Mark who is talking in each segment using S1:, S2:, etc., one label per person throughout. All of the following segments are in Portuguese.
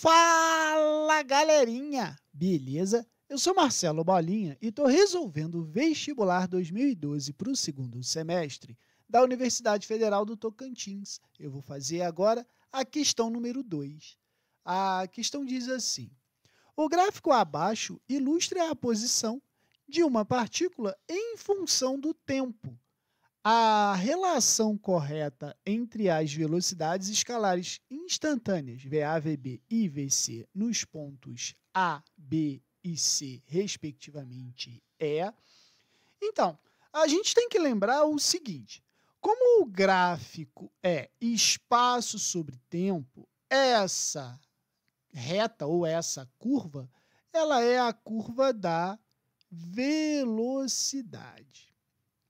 S1: Fala galerinha, beleza? Eu sou Marcelo Bolinha e estou resolvendo o vestibular 2012 para o segundo semestre da Universidade Federal do Tocantins. Eu vou fazer agora a questão número 2. A questão diz assim: O gráfico abaixo ilustra a posição de uma partícula em função do tempo a relação correta entre as velocidades escalares instantâneas VA, VB e VC nos pontos A, B e C, respectivamente, é. Então, a gente tem que lembrar o seguinte: como o gráfico é espaço sobre tempo, essa reta ou essa curva, ela é a curva da velocidade.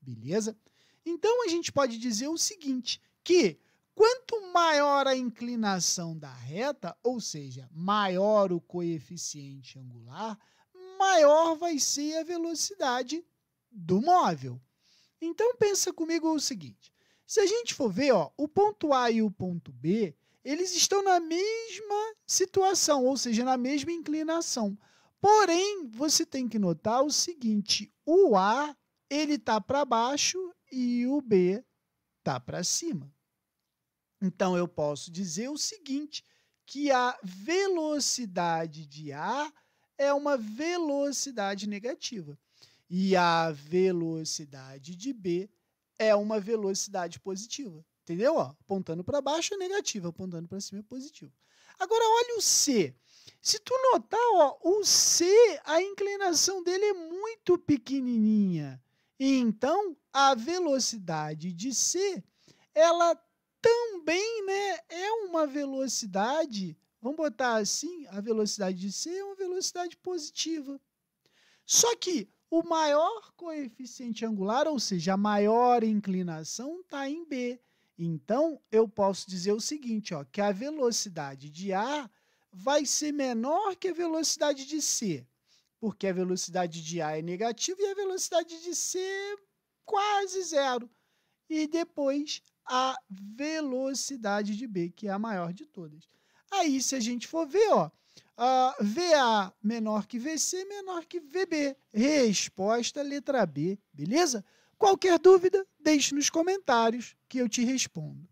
S1: Beleza? Então a gente pode dizer o seguinte, que quanto maior a inclinação da reta, ou seja, maior o coeficiente angular, maior vai ser a velocidade do móvel. Então pensa comigo o seguinte, se a gente for ver, ó, o ponto A e o ponto B, eles estão na mesma situação, ou seja, na mesma inclinação. Porém, você tem que notar o seguinte, o A ele está para baixo e o B está para cima. Então eu posso dizer o seguinte, que a velocidade de A é uma velocidade negativa e a velocidade de B é uma velocidade positiva. Entendeu? Ó, apontando para baixo é negativo, apontando para cima é positivo. Agora olha o C. Se tu notar, ó, o C, a inclinação dele é muito pequenininha. Então, a velocidade de C, ela também né, é uma velocidade, vamos botar assim, a velocidade de C é uma velocidade positiva. Só que o maior coeficiente angular, ou seja, a maior inclinação, está em B. Então, eu posso dizer o seguinte, ó, que a velocidade de A vai ser menor que a velocidade de C porque a velocidade de A é negativa e a velocidade de C é quase zero. E depois a velocidade de B, que é a maior de todas. Aí, se a gente for ver, ó, uh, VA menor que VC menor que VB. Resposta, letra B, beleza? Qualquer dúvida, deixe nos comentários que eu te respondo.